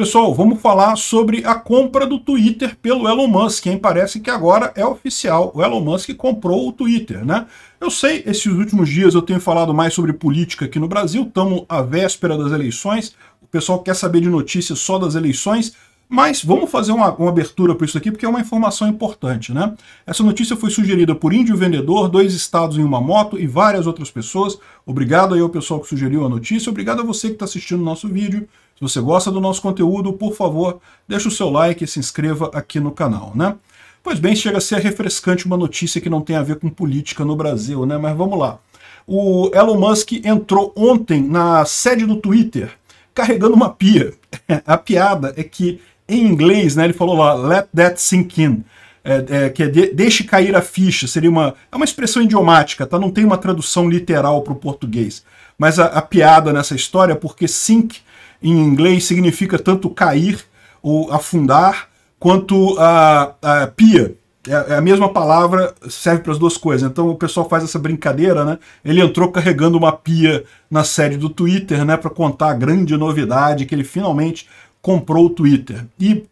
Pessoal, vamos falar sobre a compra do Twitter pelo Elon Musk, Quem Parece que agora é oficial. O Elon Musk comprou o Twitter, né? Eu sei, esses últimos dias eu tenho falado mais sobre política aqui no Brasil, estamos à véspera das eleições, o pessoal quer saber de notícias só das eleições, mas vamos fazer uma, uma abertura para isso aqui, porque é uma informação importante, né? Essa notícia foi sugerida por Índio Vendedor, dois estados em uma moto e várias outras pessoas. Obrigado aí ao pessoal que sugeriu a notícia, obrigado a você que está assistindo o nosso vídeo. Se você gosta do nosso conteúdo, por favor, deixa o seu like e se inscreva aqui no canal, né? Pois bem, chega a ser refrescante uma notícia que não tem a ver com política no Brasil, né? Mas vamos lá. O Elon Musk entrou ontem na sede do Twitter carregando uma pia. a piada é que em inglês, né, ele falou lá, let that sink in, é, é, que é de, deixe cair a ficha, seria uma, é uma expressão idiomática, tá? não tem uma tradução literal para o português. Mas a, a, piada nessa história é porque sink em inglês significa tanto cair ou afundar, quanto a, a pia. É, é a mesma palavra, serve para as duas coisas. Então o pessoal faz essa brincadeira, né? Ele entrou carregando uma pia na sede do Twitter, né, para contar a grande novidade que ele finalmente comprou o Twitter. E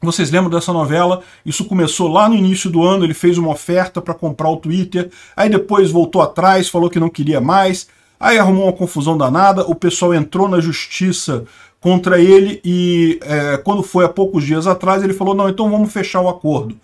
vocês lembram dessa novela? Isso começou lá no início do ano, ele fez uma oferta para comprar o Twitter, aí depois voltou atrás, falou que não queria mais, aí arrumou uma confusão danada, o pessoal entrou na justiça contra ele e é, quando foi há poucos dias atrás, ele falou, não, então vamos fechar o acordo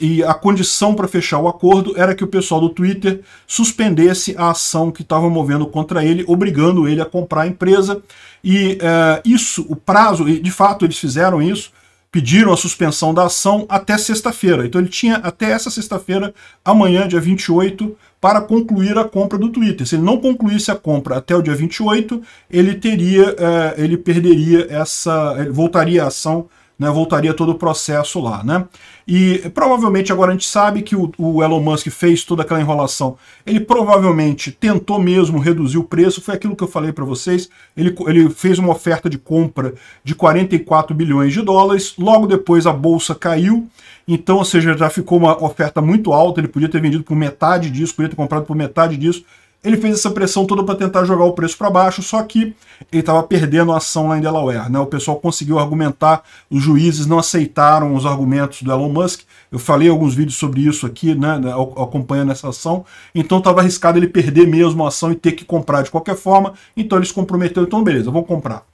e a condição para fechar o acordo era que o pessoal do Twitter suspendesse a ação que estava movendo contra ele, obrigando ele a comprar a empresa. E é, isso, o prazo, de fato eles fizeram isso, pediram a suspensão da ação até sexta-feira. Então ele tinha até essa sexta-feira, amanhã, dia 28, para concluir a compra do Twitter. Se ele não concluísse a compra até o dia 28, ele teria, eh, ele perderia essa, voltaria a ação né, voltaria todo o processo lá, né? E provavelmente agora a gente sabe que o, o, Elon Musk fez toda aquela enrolação. Ele provavelmente tentou mesmo reduzir o preço, foi aquilo que eu falei para vocês. Ele, ele fez uma oferta de compra de 44 bilhões de dólares, logo depois a bolsa caiu, então, ou seja, já ficou uma oferta muito alta, ele podia ter vendido por metade disso, podia ter comprado por metade disso, ele fez essa pressão toda para tentar jogar o preço para baixo, só que ele estava perdendo a ação lá em Delaware. Né? O pessoal conseguiu argumentar, os juízes não aceitaram os argumentos do Elon Musk. Eu falei alguns vídeos sobre isso aqui, né, acompanhando essa ação. Então estava arriscado ele perder mesmo a ação e ter que comprar de qualquer forma. Então eles comprometeram, então beleza, vou comprar.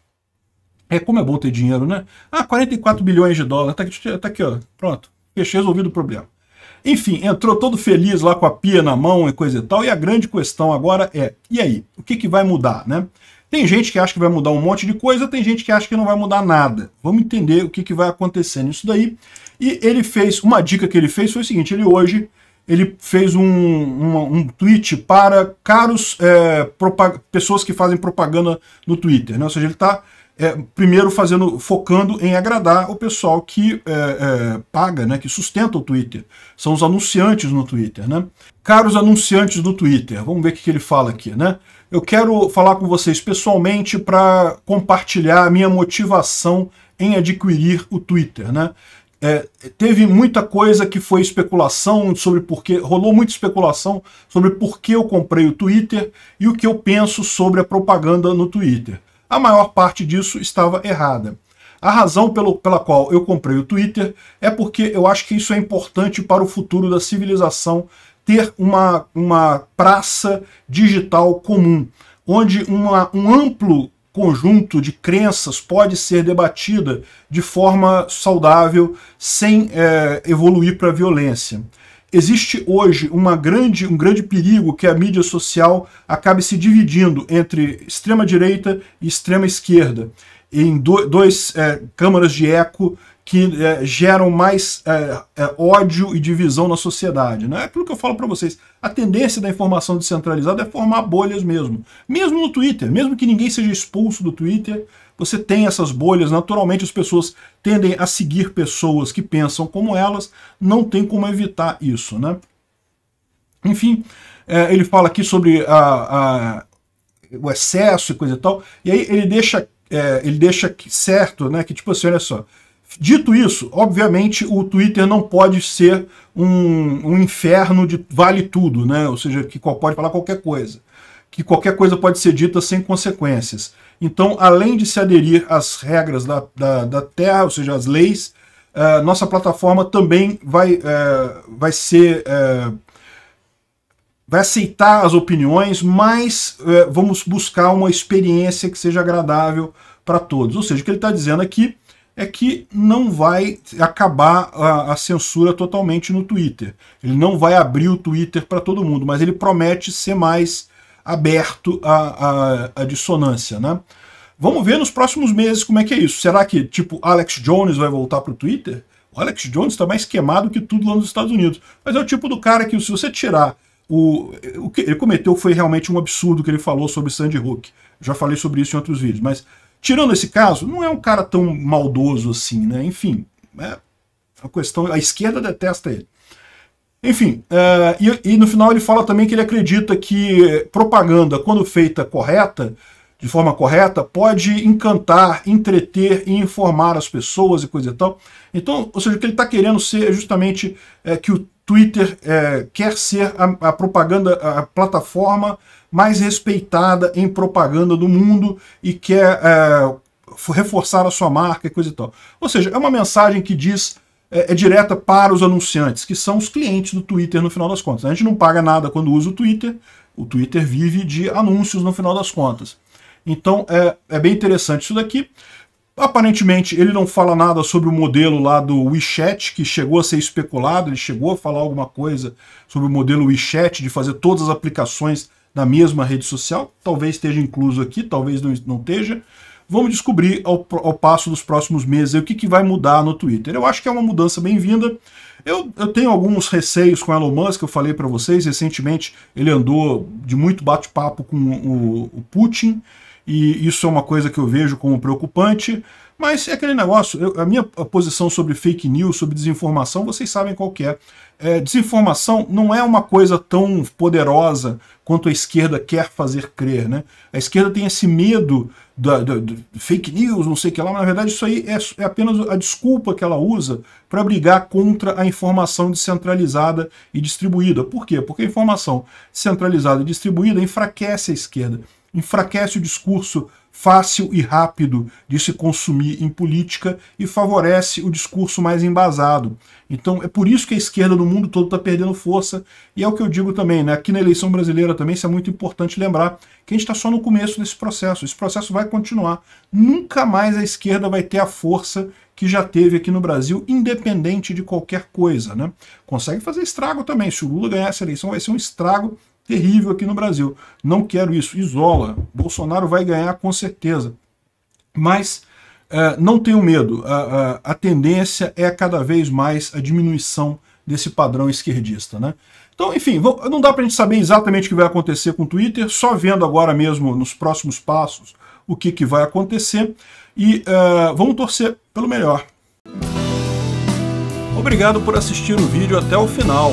É como é bom ter dinheiro, né? Ah, 44 bilhões de dólares, tá aqui, tá aqui ó, pronto. Fechei, resolvido o problema. Enfim, entrou todo feliz lá com a pia na mão e coisa e tal. E a grande questão agora é, e aí? O que, que vai mudar, né? Tem gente que acha que vai mudar um monte de coisa, tem gente que acha que não vai mudar nada. Vamos entender o que, que vai acontecer nisso daí. E ele fez, uma dica que ele fez foi o seguinte, ele hoje, ele fez um, um, um tweet para caros é, pessoas que fazem propaganda no Twitter, né? Ou seja, ele está é, primeiro fazendo, focando em agradar o pessoal que é, é, paga, né, que sustenta o Twitter. São os anunciantes no Twitter, né? Caros anunciantes do Twitter, vamos ver o que ele fala aqui, né? Eu quero falar com vocês pessoalmente para compartilhar a minha motivação em adquirir o Twitter, né? É, teve muita coisa que foi especulação sobre por que rolou muita especulação sobre por que eu comprei o Twitter e o que eu penso sobre a propaganda no Twitter a maior parte disso estava errada. A razão pelo, pela qual eu comprei o Twitter é porque eu acho que isso é importante para o futuro da civilização ter uma, uma praça digital comum, onde uma, um amplo conjunto de crenças pode ser debatida de forma saudável, sem é, evoluir para a violência existe hoje uma grande, um grande perigo que a mídia social acabe se dividindo entre extrema-direita e extrema-esquerda, em do, dois é, câmaras de eco que é, geram mais é, é, ódio e divisão na sociedade. Né? É aquilo que eu falo para vocês. A tendência da informação descentralizada é formar bolhas mesmo. Mesmo no Twitter, mesmo que ninguém seja expulso do Twitter, você tem essas bolhas, naturalmente as pessoas tendem a seguir pessoas que pensam como elas, não tem como evitar isso. Né? Enfim, é, ele fala aqui sobre a, a, o excesso e coisa e tal, e aí ele deixa, é, ele deixa certo né, que, tipo assim, olha só, Dito isso, obviamente o Twitter não pode ser um, um inferno de vale tudo, né? Ou seja, que pode falar qualquer coisa que qualquer coisa pode ser dita sem consequências. Então, além de se aderir às regras da, da, da terra, ou seja, às leis, uh, nossa plataforma também vai, uh, vai ser. Uh, vai aceitar as opiniões, mas vamos buscar uma experiência que seja agradável para todos. Ou seja, o que ele está dizendo aqui é é que não vai acabar a, a censura totalmente no Twitter. Ele não vai abrir o Twitter para todo mundo, mas ele promete ser mais aberto à, à, à dissonância, né? Vamos ver nos próximos meses como é que é isso. Será que, tipo, Alex Jones vai voltar para o Twitter? O Alex Jones está mais queimado que tudo lá nos Estados Unidos. Mas é o tipo do cara que, se você tirar o, o que ele cometeu foi realmente um absurdo que ele falou sobre Sandy Hook. Já falei sobre isso em outros vídeos, mas Tirando esse caso, não é um cara tão maldoso assim, né? Enfim, é a questão. A esquerda detesta ele. Enfim, uh, e, e, no final ele fala também que ele acredita que propaganda, quando feita correta, de forma correta, pode encantar, entreter e informar as pessoas e coisa e tal. Então, ou seja, o que ele está querendo ser é justamente é, que o Twitter é, quer ser a, a, propaganda, a plataforma mais respeitada em propaganda do mundo e quer é, reforçar a sua marca e coisa e tal. Ou seja, é uma mensagem que diz é, é, direta para os anunciantes, que são os clientes do Twitter no final das contas. Né? A gente não paga nada quando usa o Twitter, o Twitter vive de anúncios no final das contas. Então é, é bem interessante isso daqui. Aparentemente, ele não fala nada sobre o modelo lá do WeChat, que chegou a ser especulado, ele chegou a falar alguma coisa sobre o modelo WeChat, de fazer todas as aplicações na mesma rede social. Talvez esteja incluso aqui, talvez não, não esteja. Vamos descobrir ao, ao passo dos próximos meses o que, que vai mudar no Twitter. Eu acho que é uma mudança bem-vinda. Eu, eu tenho alguns receios com Elon Musk, eu falei para vocês. Recentemente, ele andou de muito bate-papo com o, o Putin e isso é uma coisa que eu vejo como preocupante, mas é aquele negócio, eu, a minha posição sobre fake news, sobre desinformação, vocês sabem qual que é. é. Desinformação não é uma coisa tão poderosa quanto a esquerda quer fazer crer. Né? A esquerda tem esse medo da, da, da fake news, não sei o que lá, mas na verdade isso aí é, é apenas a desculpa que ela usa para brigar contra a informação descentralizada e distribuída. Por quê? Porque a informação centralizada e distribuída enfraquece a esquerda enfraquece o discurso fácil e rápido de se consumir em política e favorece o discurso mais embasado. Então é por isso que a esquerda no mundo todo está perdendo força, e é o que eu digo também, né? aqui na eleição brasileira também isso é muito importante lembrar, que a gente está só no começo desse processo, esse processo vai continuar. Nunca mais a esquerda vai ter a força que já teve aqui no Brasil, independente de qualquer coisa. Né? Consegue fazer estrago também, se o Lula ganhar essa eleição vai ser um estrago terrível aqui no Brasil. Não quero isso. Isola. Bolsonaro vai ganhar com certeza. Mas é, não tenho medo. A, a, a, tendência é cada vez mais a diminuição desse padrão esquerdista. Né? Então, enfim, não dá para a gente saber exatamente o que vai acontecer com o Twitter, só vendo agora mesmo, nos próximos passos, o que, que vai acontecer. E uh, vamos torcer pelo melhor. Obrigado por assistir o vídeo até o final.